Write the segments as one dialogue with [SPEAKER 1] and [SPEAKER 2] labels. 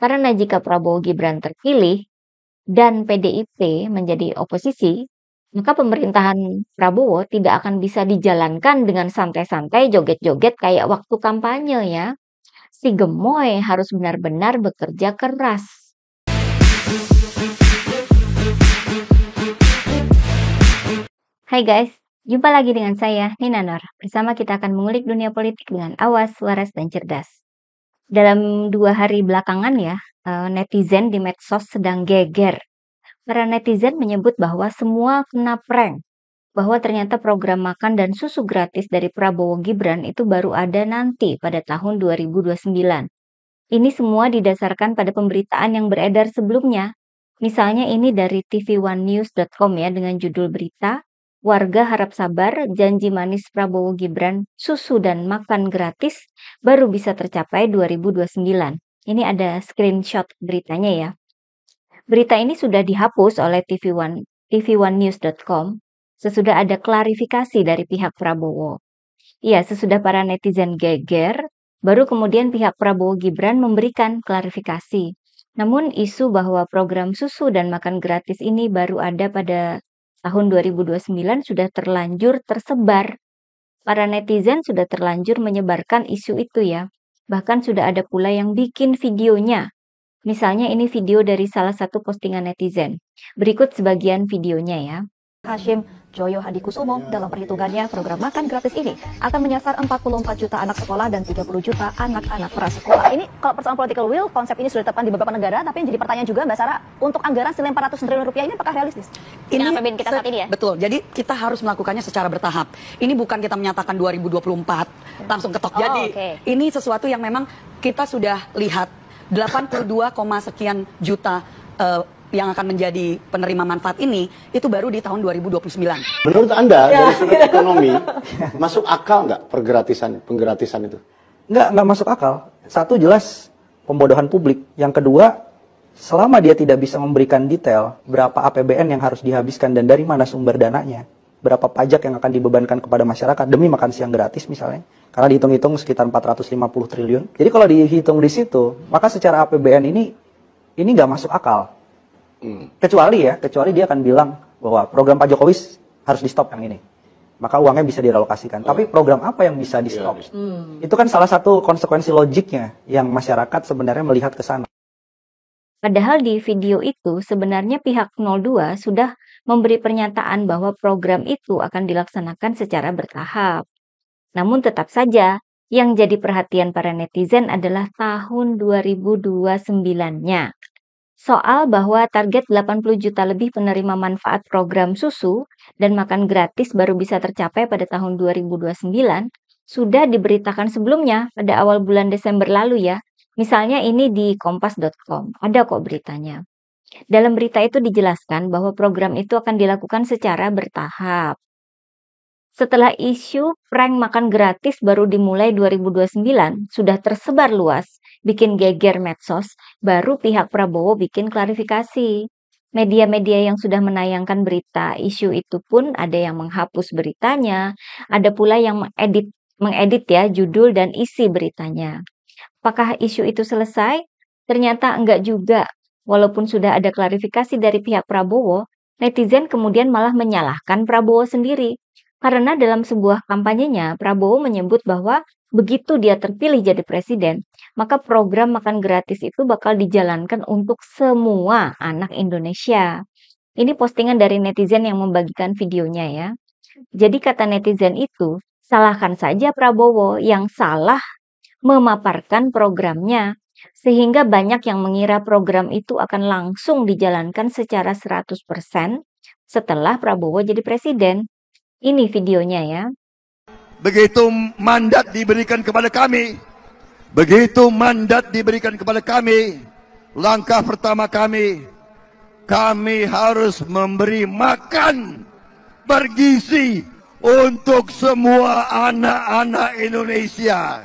[SPEAKER 1] Karena jika Prabowo Gibran terpilih dan PDIP menjadi oposisi, maka pemerintahan Prabowo tidak akan bisa dijalankan dengan santai-santai joget-joget kayak waktu kampanye ya. Si gemoy harus benar-benar bekerja keras. Hai guys, jumpa lagi dengan saya Nina Nor. Bersama kita akan mengulik dunia politik dengan awas, waras, dan cerdas. Dalam dua hari belakangan ya, eh, netizen di medsos sedang geger. Para netizen menyebut bahwa semua kena prank, bahwa ternyata program makan dan susu gratis dari Prabowo Gibran itu baru ada nanti pada tahun 2029. Ini semua didasarkan pada pemberitaan yang beredar sebelumnya. Misalnya ini dari tv1news.com ya dengan judul berita, warga harap sabar, janji manis Prabowo Gibran, susu dan makan gratis baru bisa tercapai 2029. Ini ada screenshot beritanya ya. Berita ini sudah dihapus oleh TV One, tv1news.com sesudah ada klarifikasi dari pihak Prabowo. Iya, sesudah para netizen geger, baru kemudian pihak Prabowo Gibran memberikan klarifikasi. Namun isu bahwa program susu dan makan gratis ini baru ada pada tahun 2029 sudah terlanjur tersebar. Para netizen sudah terlanjur menyebarkan isu itu ya. Bahkan sudah ada pula yang bikin videonya. Misalnya ini video dari salah satu postingan netizen. Berikut sebagian videonya ya. Hashim, Joyo Hadikusumo dalam perhitungannya program makan gratis ini akan menyasar 44 juta anak sekolah dan 30 juta anak-anak prasekolah. Ini kalau persoalan political will, konsep ini sudah ditetapkan di beberapa negara, tapi yang jadi pertanyaan juga Mbak Sarah, untuk anggaran senilai 400 triliun rupiah ini apakah realistis? Ini apa kita saat ini ya? Betul, jadi kita harus melakukannya secara bertahap. Ini bukan kita menyatakan 2024 langsung ketok. Oh, jadi okay. ini sesuatu yang memang kita sudah lihat 82, sekian juta eh, yang akan menjadi penerima manfaat ini itu baru di tahun 2029. Menurut Anda ya. dari sudut ekonomi masuk akal nggak pergratisan penggratisan itu? Nggak nggak masuk akal. Satu jelas pembodohan publik. Yang kedua selama dia tidak bisa memberikan detail berapa APBN yang harus dihabiskan dan dari mana sumber dananya, berapa pajak yang akan dibebankan kepada masyarakat demi makan siang gratis misalnya, karena dihitung-hitung sekitar 450 triliun. Jadi kalau dihitung di situ, maka secara APBN ini ini nggak masuk akal Hmm. Kecuali ya, kecuali dia akan bilang bahwa program Pak Jokowi harus di stop yang ini. Maka uangnya bisa direlokasikan. Oh. Tapi program apa yang bisa di stop? Iya, hmm. Itu kan salah satu konsekuensi logiknya yang masyarakat sebenarnya melihat ke sana. Padahal di video itu sebenarnya pihak 02 sudah memberi pernyataan bahwa program itu akan dilaksanakan secara bertahap. Namun tetap saja yang jadi perhatian para netizen adalah tahun 2029-nya soal bahwa target 80 juta lebih penerima manfaat program susu dan makan gratis baru bisa tercapai pada tahun 2029 sudah diberitakan sebelumnya pada awal bulan Desember lalu ya. Misalnya ini di kompas.com, ada kok beritanya. Dalam berita itu dijelaskan bahwa program itu akan dilakukan secara bertahap. Setelah isu prank makan gratis baru dimulai 2029, sudah tersebar luas bikin geger medsos, baru pihak Prabowo bikin klarifikasi. Media-media yang sudah menayangkan berita isu itu pun ada yang menghapus beritanya, ada pula yang mengedit mengedit ya judul dan isi beritanya. Apakah isu itu selesai? Ternyata enggak juga. Walaupun sudah ada klarifikasi dari pihak Prabowo, netizen kemudian malah menyalahkan Prabowo sendiri. Karena dalam sebuah kampanyenya, Prabowo menyebut bahwa begitu dia terpilih jadi presiden, maka program makan gratis itu bakal dijalankan untuk semua anak Indonesia. Ini postingan dari netizen yang membagikan videonya ya. Jadi kata netizen itu, salahkan saja Prabowo yang salah memaparkan programnya sehingga banyak yang mengira program itu akan langsung dijalankan secara 100% setelah Prabowo jadi presiden. Ini videonya ya begitu mandat diberikan kepada kami, begitu mandat diberikan kepada kami, langkah pertama kami, kami harus memberi makan bergizi untuk semua anak-anak Indonesia.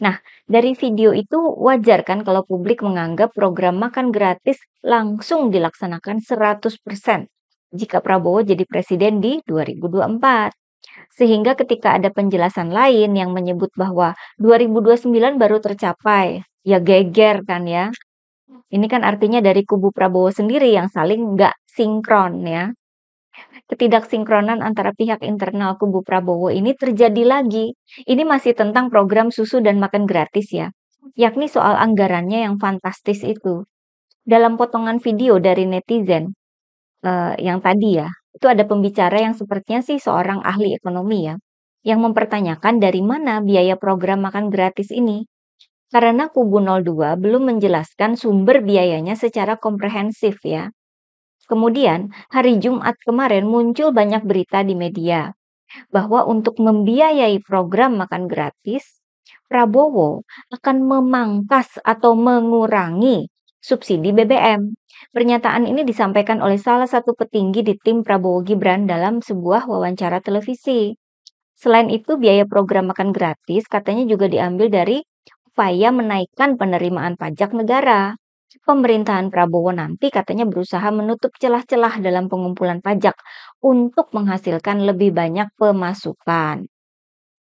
[SPEAKER 1] Nah, dari video itu wajar kan kalau publik menganggap program makan gratis langsung dilaksanakan 100% jika Prabowo jadi presiden di 2024. Sehingga ketika ada penjelasan lain yang menyebut bahwa 2029 baru tercapai, ya geger kan ya. Ini kan artinya dari kubu Prabowo sendiri yang saling nggak sinkron ya. Ketidaksinkronan antara pihak internal kubu Prabowo ini terjadi lagi. Ini masih tentang program susu dan makan gratis ya, yakni soal anggarannya yang fantastis itu. Dalam potongan video dari netizen uh, yang tadi ya, itu ada pembicara yang sepertinya sih seorang ahli ekonomi ya, yang mempertanyakan dari mana biaya program makan gratis ini. Karena kubu 02 belum menjelaskan sumber biayanya secara komprehensif ya. Kemudian, hari Jumat kemarin muncul banyak berita di media bahwa untuk membiayai program makan gratis, Prabowo akan memangkas atau mengurangi subsidi BBM. Pernyataan ini disampaikan oleh salah satu petinggi di tim Prabowo Gibran dalam sebuah wawancara televisi. Selain itu, biaya program makan gratis katanya juga diambil dari upaya menaikkan penerimaan pajak negara. Pemerintahan Prabowo nanti katanya berusaha menutup celah-celah dalam pengumpulan pajak untuk menghasilkan lebih banyak pemasukan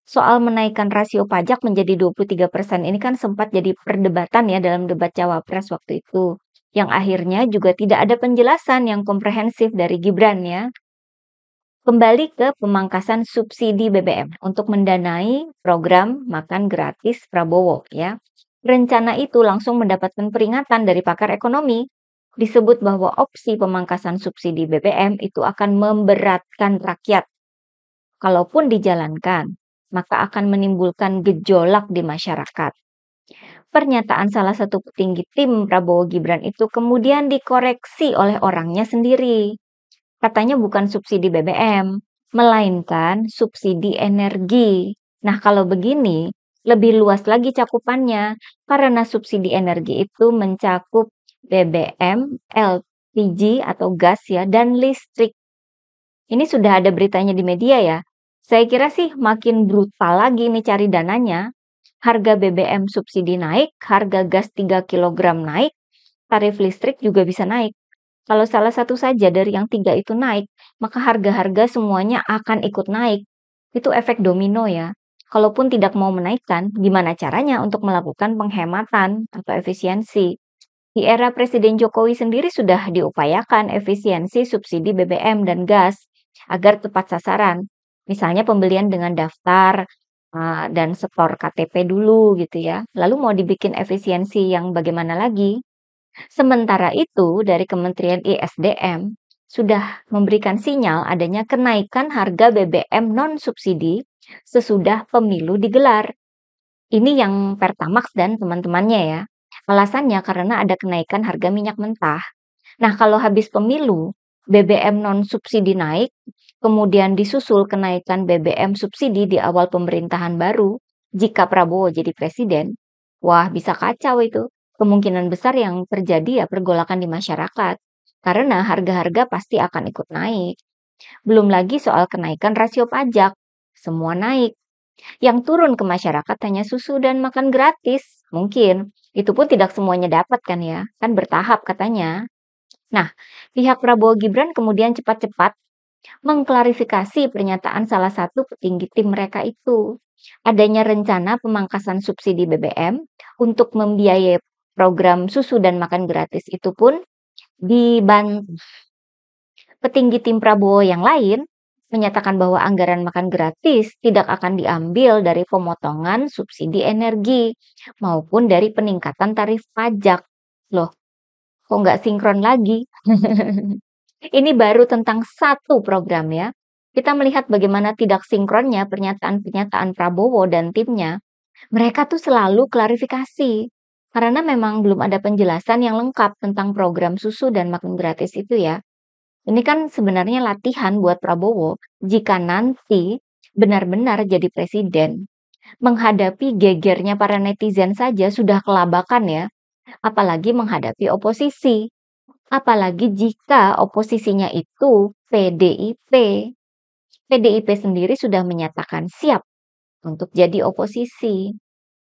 [SPEAKER 1] soal menaikkan rasio pajak menjadi 23% ini kan sempat jadi perdebatan ya dalam debat cawapres waktu itu, yang akhirnya juga tidak ada penjelasan yang komprehensif dari Gibran ya. Kembali ke pemangkasan subsidi BBM untuk mendanai program makan gratis Prabowo ya. Rencana itu langsung mendapatkan peringatan dari pakar ekonomi. Disebut bahwa opsi pemangkasan subsidi BBM itu akan memberatkan rakyat kalaupun dijalankan maka akan menimbulkan gejolak di masyarakat. Pernyataan salah satu petinggi tim Prabowo Gibran itu kemudian dikoreksi oleh orangnya sendiri. Katanya bukan subsidi BBM, melainkan subsidi energi. Nah, kalau begini, lebih luas lagi cakupannya karena subsidi energi itu mencakup BBM, LPG atau gas ya dan listrik. Ini sudah ada beritanya di media ya saya kira sih makin brutal lagi nih cari dananya. Harga BBM subsidi naik, harga gas 3 kg naik, tarif listrik juga bisa naik. Kalau salah satu saja dari yang tiga itu naik, maka harga-harga semuanya akan ikut naik. Itu efek domino ya. Kalaupun tidak mau menaikkan, gimana caranya untuk melakukan penghematan atau efisiensi? Di era Presiden Jokowi sendiri sudah diupayakan efisiensi subsidi BBM dan gas agar tepat sasaran. Misalnya pembelian dengan daftar, eh, dan setor KTP dulu gitu ya, lalu mau dibikin efisiensi yang bagaimana lagi? Sementara itu dari Kementerian ISDM sudah memberikan sinyal adanya kenaikan harga BBM non-subsidi sesudah pemilu digelar. Ini yang Pertamax dan teman-temannya ya. Alasannya karena ada kenaikan harga minyak mentah. Nah, kalau habis pemilu BBM non-subsidi naik kemudian disusul kenaikan BBM subsidi di awal pemerintahan baru, jika Prabowo jadi presiden, wah bisa kacau itu. Kemungkinan besar yang terjadi ya pergolakan di masyarakat, karena harga-harga pasti akan ikut naik. Belum lagi soal kenaikan rasio pajak, semua naik. Yang turun ke masyarakat hanya susu dan makan gratis, mungkin. Itu pun tidak semuanya dapat kan ya, kan bertahap katanya. Nah, pihak Prabowo Gibran kemudian cepat-cepat mengklarifikasi pernyataan salah satu petinggi tim mereka itu. Adanya rencana pemangkasan subsidi BBM untuk membiayai program susu dan makan gratis itu pun dibantu Petinggi tim Prabowo yang lain menyatakan bahwa anggaran makan gratis tidak akan diambil dari pemotongan subsidi energi maupun dari peningkatan tarif pajak. Loh, kok nggak sinkron lagi? Ini baru tentang satu program ya. Kita melihat bagaimana tidak sinkronnya pernyataan-pernyataan Prabowo dan timnya. Mereka tuh selalu klarifikasi. Karena memang belum ada penjelasan yang lengkap tentang program susu dan makan gratis itu ya. Ini kan sebenarnya latihan buat Prabowo jika nanti benar-benar jadi presiden. Menghadapi gegernya para netizen saja sudah kelabakan ya, apalagi menghadapi oposisi. Apalagi jika oposisinya itu PDIP. PDIP sendiri sudah menyatakan siap untuk jadi oposisi.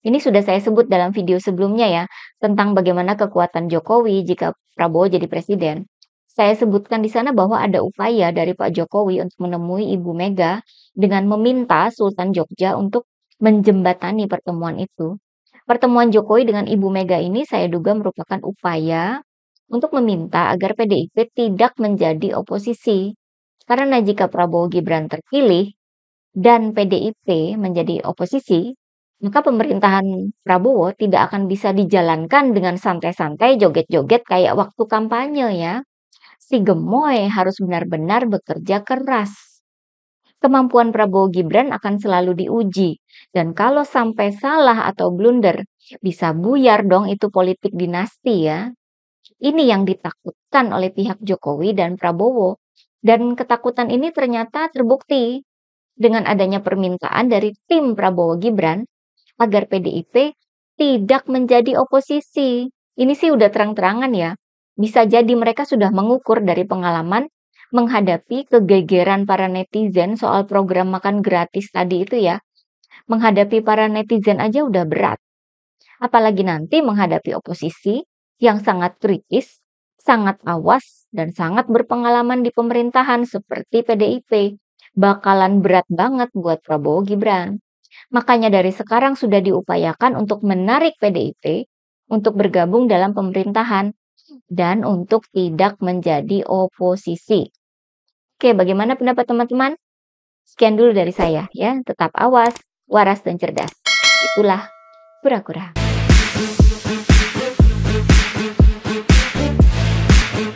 [SPEAKER 1] Ini sudah saya sebut dalam video sebelumnya ya, tentang bagaimana kekuatan Jokowi jika Prabowo jadi presiden. Saya sebutkan di sana bahwa ada upaya dari Pak Jokowi untuk menemui Ibu Mega dengan meminta Sultan Jogja untuk menjembatani pertemuan itu. Pertemuan Jokowi dengan Ibu Mega ini saya duga merupakan upaya untuk meminta agar PDIP tidak menjadi oposisi. Karena jika Prabowo Gibran terpilih dan PDIP menjadi oposisi, maka pemerintahan Prabowo tidak akan bisa dijalankan dengan santai-santai joget-joget kayak waktu kampanye ya. Si gemoy harus benar-benar bekerja keras kemampuan Prabowo Gibran akan selalu diuji. Dan kalau sampai salah atau blunder, bisa buyar dong itu politik dinasti ya. Ini yang ditakutkan oleh pihak Jokowi dan Prabowo. Dan ketakutan ini ternyata terbukti dengan adanya permintaan dari tim Prabowo Gibran agar PDIP tidak menjadi oposisi. Ini sih udah terang-terangan ya. Bisa jadi mereka sudah mengukur dari pengalaman menghadapi kegegeran para netizen soal program makan gratis tadi itu ya. Menghadapi para netizen aja udah berat apalagi nanti menghadapi oposisi yang sangat kritis, sangat awas, dan sangat berpengalaman di pemerintahan seperti PDIP, bakalan berat banget buat Prabowo Gibran. Makanya dari sekarang sudah diupayakan untuk menarik PDIP untuk bergabung dalam pemerintahan dan untuk tidak menjadi oposisi. Oke, bagaimana pendapat teman-teman? Sekian dulu dari saya ya. Tetap awas, waras dan cerdas. Itulah kura-kura.